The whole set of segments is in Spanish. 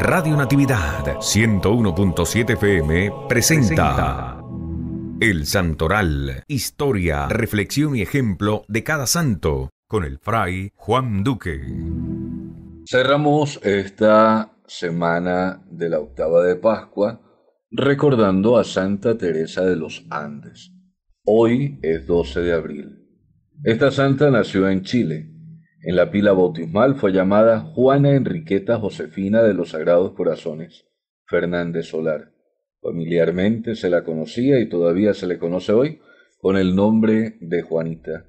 Radio Natividad 101.7 FM presenta El Santoral, historia, reflexión y ejemplo de cada santo con el fray Juan Duque. Cerramos esta semana de la octava de Pascua recordando a Santa Teresa de los Andes. Hoy es 12 de abril. Esta santa nació en Chile en la pila bautismal fue llamada Juana Enriqueta Josefina de los Sagrados Corazones, Fernández Solar. Familiarmente se la conocía y todavía se le conoce hoy con el nombre de Juanita.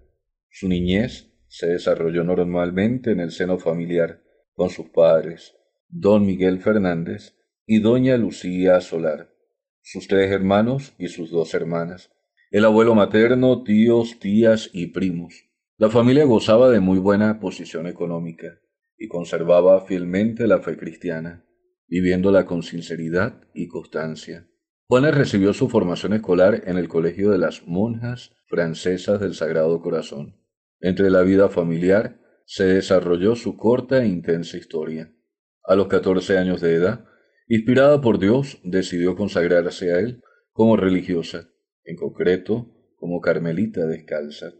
Su niñez se desarrolló normalmente en el seno familiar con sus padres, don Miguel Fernández y doña Lucía Solar, sus tres hermanos y sus dos hermanas, el abuelo materno, tíos, tías y primos. La familia gozaba de muy buena posición económica y conservaba fielmente la fe cristiana, viviéndola con sinceridad y constancia. Juana recibió su formación escolar en el Colegio de las Monjas Francesas del Sagrado Corazón. Entre la vida familiar se desarrolló su corta e intensa historia. A los 14 años de edad, inspirada por Dios, decidió consagrarse a Él como religiosa, en concreto como carmelita descalza.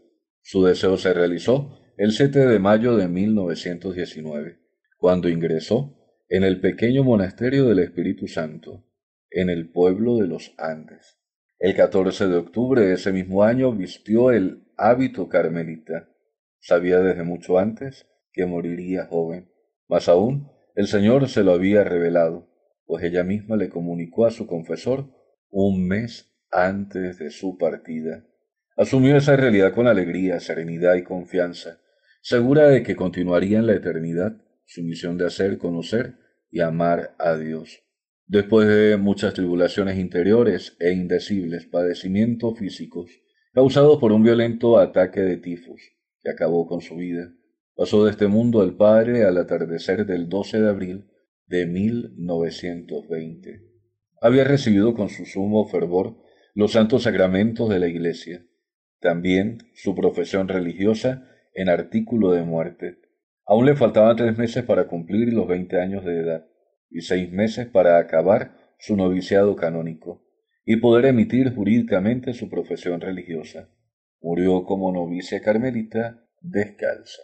Su deseo se realizó el 7 de mayo de 1919, cuando ingresó en el pequeño monasterio del Espíritu Santo, en el pueblo de los Andes. El 14 de octubre de ese mismo año vistió el hábito carmelita. Sabía desde mucho antes que moriría joven. Más aún, el Señor se lo había revelado, pues ella misma le comunicó a su confesor un mes antes de su partida. Asumió esa realidad con alegría, serenidad y confianza, segura de que continuaría en la eternidad su misión de hacer, conocer y amar a Dios. Después de muchas tribulaciones interiores e indecibles padecimientos físicos, causados por un violento ataque de tifus, que acabó con su vida, pasó de este mundo al Padre al atardecer del 12 de abril de 1920. Había recibido con su sumo fervor los santos sacramentos de la Iglesia, también su profesión religiosa, en artículo de muerte. Aún le faltaban tres meses para cumplir los veinte años de edad y seis meses para acabar su noviciado canónico y poder emitir jurídicamente su profesión religiosa. Murió como novicia carmelita descalza.